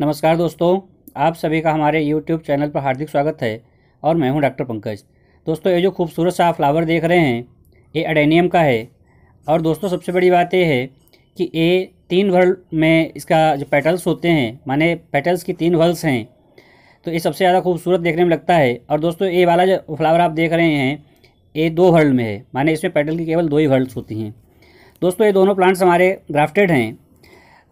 नमस्कार दोस्तों आप सभी का हमारे यूट्यूब चैनल पर हार्दिक स्वागत है और मैं हूं डॉक्टर पंकज दोस्तों ये जो खूबसूरत सा फ्लावर देख रहे हैं ये अडेनियम का है और दोस्तों सबसे बड़ी बात यह है कि ये तीन वर्ल में इसका जो पेटल्स होते हैं माने पेटल्स की तीन वर्ल्स हैं तो ये सबसे ज़्यादा खूबसूरत देखने में लगता है और दोस्तों ये वाला जो फ्लावर आप देख रहे हैं ये दो वर्ल्ड में है माने इसमें पेटल की केवल दो ही वर्ल्ड्स होती हैं दोस्तों ये दोनों प्लांट्स हमारे ग्राफ्टेड हैं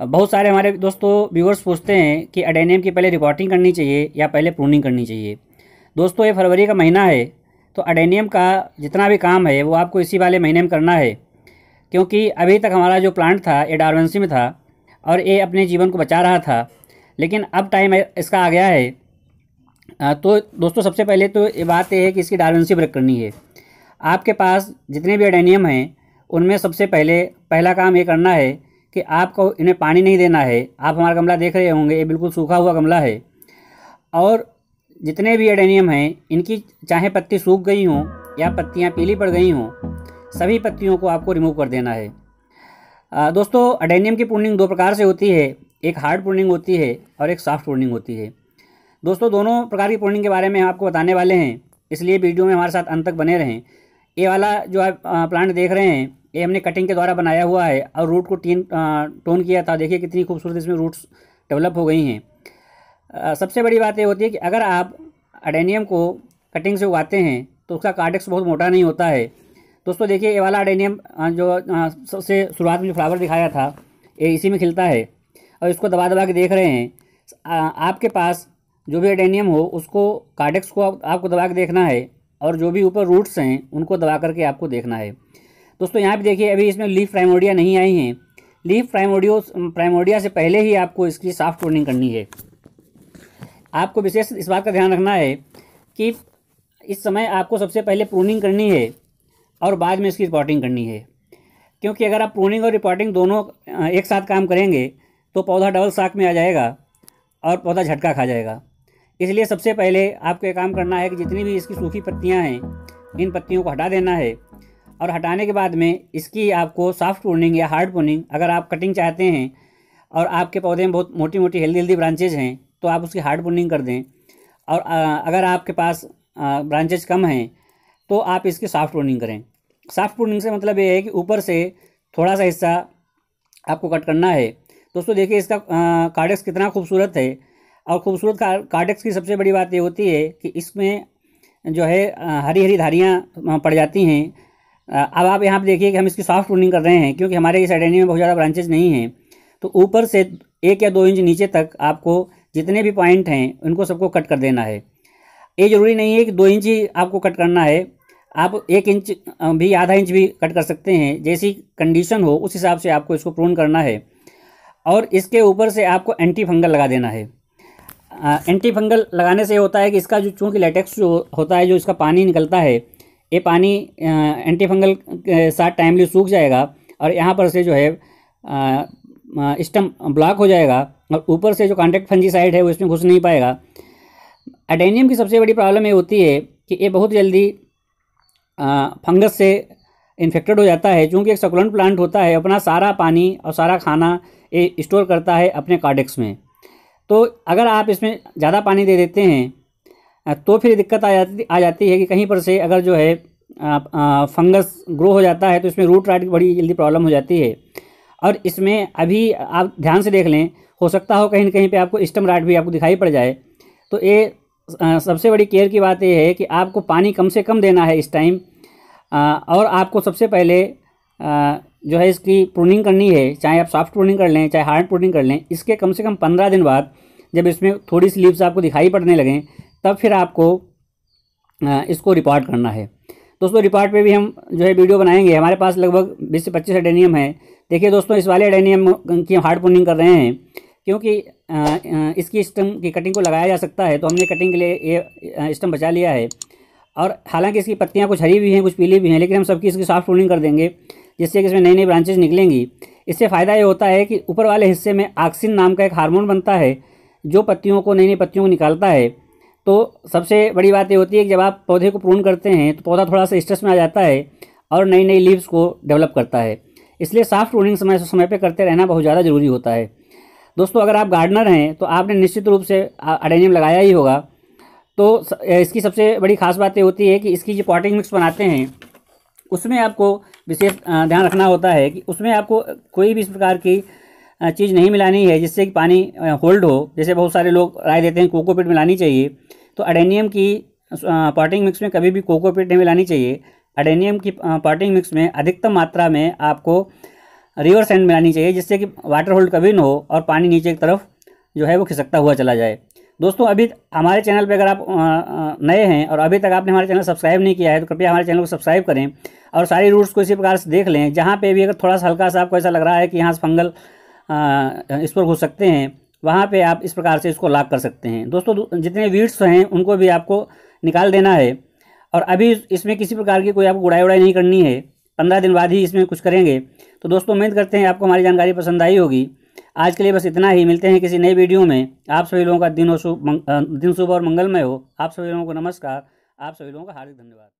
बहुत सारे हमारे दोस्तों व्यूअर्स पूछते हैं कि अडेनियम की पहले रिपोर्टिंग करनी चाहिए या पहले प्रूनिंग करनी चाहिए दोस्तों ये फरवरी का महीना है तो अडेनियम का जितना भी काम है वो आपको इसी वाले महीने में करना है क्योंकि अभी तक हमारा जो प्लांट था ये डारवेंसी में था और ये अपने जीवन को बचा रहा था लेकिन अब टाइम इसका आ गया है तो दोस्तों सबसे पहले तो ये बात यह है कि इसकी डारवेंसी ब्रेक करनी है आपके पास जितने भी अडेनियम हैं उनमें सबसे पहले पहला काम ये करना है कि आपको इन्हें पानी नहीं देना है आप हमारा गमला देख रहे होंगे ये बिल्कुल सूखा हुआ गमला है और जितने भी एडेनियम हैं इनकी चाहे पत्ती सूख गई हों या पत्तियाँ पीली पड़ गई हों सभी पत्तियों को आपको रिमूव कर देना है आ, दोस्तों अडेनियम की पुर्निंग दो प्रकार से होती है एक हार्ड पुर्निंग होती है और एक सॉफ्ट पुर्निंग होती है दोस्तों दोनों प्रकार की पुर्निंग के बारे में हम आपको बताने वाले हैं इसलिए वीडियो में हमारे साथ अंत तक बने रहें ये वाला जो आप प्लांट देख रहे हैं ये हमने कटिंग के द्वारा बनाया हुआ है और रूट को टीन टोन किया था देखिए कितनी खूबसूरत इसमें रूट्स डेवलप हो गई हैं सबसे बड़ी बात ये होती है कि अगर आप अडेनियम को कटिंग से उगाते हैं तो उसका कार्डेक्स बहुत मोटा नहीं होता है दोस्तों देखिए ये वाला अडेनियम जो सबसे शुरुआत में जो फ्लावर दिखाया था ये इसी में खिलता है और इसको दबा दबा के देख रहे हैं आपके पास जो भी अडेनियम हो उसको कार्डेक्स को आपको दबा के देखना है और जो भी ऊपर रूट्स हैं उनको दबा करके आपको देखना है दोस्तों यहाँ पे देखिए अभी इसमें लीफ प्राइमोडिया नहीं आई हैं लीफ प्राइमोडियो प्राइमोडिया से पहले ही आपको इसकी साफ कोडिंग करनी है आपको विशेष इस बात का ध्यान रखना है कि इस समय आपको सबसे पहले प्रूनिंग करनी है और बाद में इसकी रिपोर्टिंग करनी है क्योंकि अगर आप प्रूनिंग और रिपोर्टिंग दोनों एक साथ काम करेंगे तो पौधा डबल साख में आ जाएगा और पौधा झटका खा जाएगा इसलिए सबसे पहले आपको ये काम करना है कि जितनी भी इसकी सूखी पत्तियाँ हैं इन पत्तियों को हटा देना है और हटाने के बाद में इसकी आपको सॉफ्ट पोर्निंग या हार्ड पोर्निंग अगर आप कटिंग चाहते हैं और आपके पौधे में बहुत मोटी मोटी हेल्दी हेल्दी ब्रांचेज हैं तो आप उसकी हार्ड पोर्निंग कर दें और अगर आपके पास ब्रांचेज कम हैं तो आप इसकी सॉफ्ट पोर्निंग करें सॉफ्ट पोर्निंग से मतलब ये है कि ऊपर से थोड़ा सा हिस्सा आपको कट करना है दोस्तों देखिए इसका कार्डेक्स कितना खूबसूरत है और खूबसूरत कार्डेक्स की सबसे बड़ी बात ये होती है कि इसमें जो है हरी हरी धारियाँ पड़ जाती हैं अब आप यहाँ पर देखिए कि हम इसकी सॉफ्ट प्रूनिंग कर रहे हैं क्योंकि हमारे इस अडेनियम में बहुत ज़्यादा ब्रांचेज नहीं हैं तो ऊपर से एक या दो इंच नीचे तक आपको जितने भी पॉइंट हैं उनको सबको कट कर देना है ये ज़रूरी नहीं है कि दो इंच ही आपको कट करना है आप एक इंच भी आधा इंच भी कट कर सकते हैं जैसी कंडीशन हो उस हिसाब से आपको इसको प्रून करना है और इसके ऊपर से आपको एंटी फंगल लगा देना है एंटी फंगल लगाने से होता है कि इसका जो चूँकि लेटेक्स जो होता है जो इसका पानी निकलता है ये पानी एंटी फंगल के साथ टाइमली सूख जाएगा और यहाँ पर से जो है स्टम ब्लॉक हो जाएगा और ऊपर से जो कॉन्टैक्ट फंजीसाइड है वो इसमें घुस नहीं पाएगा एडेनियम की सबसे बड़ी प्रॉब्लम ये होती है कि ये बहुत जल्दी फंगस से इन्फेक्टेड हो जाता है क्योंकि एक सकुलेंट प्लांट होता है अपना सारा पानी और सारा खाना ये स्टोर करता है अपने कार्डेक्स में तो अगर आप इसमें ज़्यादा पानी दे देते हैं तो फिर दिक्कत आ जाती आ जाती है कि कहीं पर से अगर जो है फंगस ग्रो हो जाता है तो इसमें रूट राइट की बड़ी जल्दी प्रॉब्लम हो जाती है और इसमें अभी आप ध्यान से देख लें हो सकता हो कहीं ना कहीं पे आपको स्टम राइट भी आपको दिखाई पड़ जाए तो ये सबसे बड़ी केयर की बात यह है कि आपको पानी कम से कम देना है इस टाइम और आपको सबसे पहले आ, जो है इसकी प्रूनिंग करनी है चाहे आप सॉफ्ट प्रूनिंग कर लें चाहे हार्ड प्रूनिंग कर लें इसके कम से कम पंद्रह दिन बाद जब इसमें थोड़ी सी लीव्स आपको दिखाई पड़ने लगें तब फिर आपको इसको रिपोर्ट करना है दोस्तों रिपोर्ट पे भी हम जो है वीडियो बनाएंगे हमारे पास लगभग बीस से पच्चीस एडेनियम है देखिए दोस्तों इस वाले एडेनियम की हार्ड प्रूनिंग कर रहे हैं क्योंकि इसकी स्टम की कटिंग को लगाया जा सकता है तो हमने कटिंग के लिए ये स्टम बचा लिया है और हालांकि इसकी पत्तियाँ कुछ हरी भी हैं कुछ पीली भी हैं लेकिन हम सबकी इसकी सॉफ्ट प्रूनिंग कर देंगे जिससे कि इसमें नई नई ब्रांचेज निकलेंगी इससे फ़ायदा ये होता है कि ऊपर वाले हिस्से में ऑक्सिन नाम का एक हार्मोन बनता है जो पत्तियों को नई नई पत्तियों को निकालता है तो सबसे बड़ी बात ये होती है कि जब आप पौधे को प्रून करते हैं तो पौधा थोड़ा सा स्ट्रेस में आ जाता है और नई नई लीव्स को डेवलप करता है इसलिए साफ प्रूनिंग समय से समय पर करते रहना बहुत ज़्यादा ज़रूरी होता है दोस्तों अगर आप गार्डनर हैं तो आपने निश्चित रूप से अडेनियम लगाया ही होगा तो इसकी सबसे बड़ी खास बात ये होती है कि इसकी जो पॉटिंग मिक्स बनाते हैं उसमें आपको विशेष ध्यान रखना होता है कि उसमें आपको कोई भी इस प्रकार की चीज़ नहीं मिलानी है जिससे कि पानी होल्ड हो जैसे बहुत सारे लोग राय देते हैं कोकोपीट मिलानी चाहिए तो अडेनियम की पॉटिंग मिक्स में कभी भी कोकोपीट नहीं मिलानी चाहिए अडेनियम की पॉटिंग मिक्स में अधिकतम मात्रा में आपको रिवर सेंड मिलानी चाहिए जिससे कि वाटर होल्ड कभी ना हो और पानी नीचे की तरफ जो है वो खिसकता हुआ चला जाए दोस्तों अभी हमारे चैनल पर अगर आप नए हैं और अभी तक आपने हमारे चैनल सब्सक्राइब नहीं किया है तो कृपया हमारे चैनल को सब्सक्राइब करें और सारी रूट्स को इसी प्रकार से देख लें जहाँ पे भी अगर थोड़ा सा हल्का सा आपको ऐसा लग रहा है कि यहाँ से फंगल इस पर घुस सकते हैं वहाँ पे आप इस प्रकार से इसको लाक कर सकते हैं दोस्तों जितने वीड्स हैं उनको भी आपको निकाल देना है और अभी इसमें किसी प्रकार की कोई आपको गुड़ाई उड़ाई नहीं करनी है पंद्रह दिन बाद ही इसमें कुछ करेंगे तो दोस्तों उम्मीद करते हैं आपको हमारी जानकारी पसंद आई होगी आज के लिए बस इतना ही मिलते हैं किसी नए वीडियो में आप सभी लोगों का दिन और शुभ दिन शुभ और मंगलमय हो आप सभी लोगों को नमस्कार आप सभी लोगों का हार्दिक धन्यवाद